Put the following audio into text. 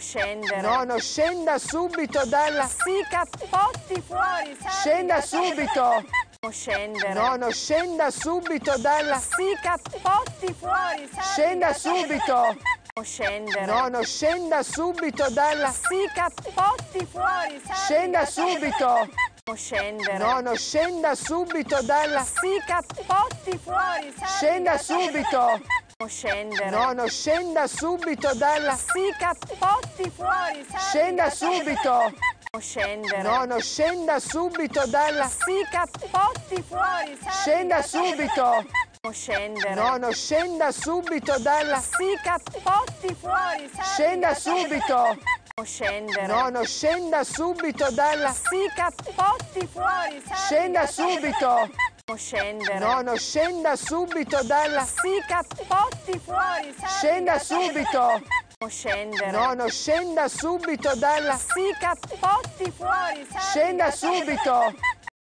scendere. No, no, scenda subito dalla... Sì, cappotti fuori, salga, Scenda subito. Scendere. No, no, scenda subito dalla... Sì, cappotti fuori, salga, Scenda subito. Scendere. No, no, scenda subito dalla... Sì, cappotti fuori, salga, Scenda subito. Scendere. No, no, scenda subito dalla... Sì, cappotti fuori, salga, Scenda subito scendere. No, no, scenda subito dalla... Sì, cappotti fuori, salga. Scenda subito. Scendere. No, no, scenda subito dalla... Sì, cappotti fuori, salga. Scenda subito. Scendere. No, no, scenda subito dalla... Sì, cappotti fuori, salga. Scenda subito. Scendere. No, no, scenda subito dalla... Sì, cappotti fuori, salga. Scenda subito scendere. No, no, scenda subito dalla... Si cappotti fuori, salga. Scenda subito. Scendere. No, no, scenda subito dalla... Si cappotti fuori, salga. Scenda subito.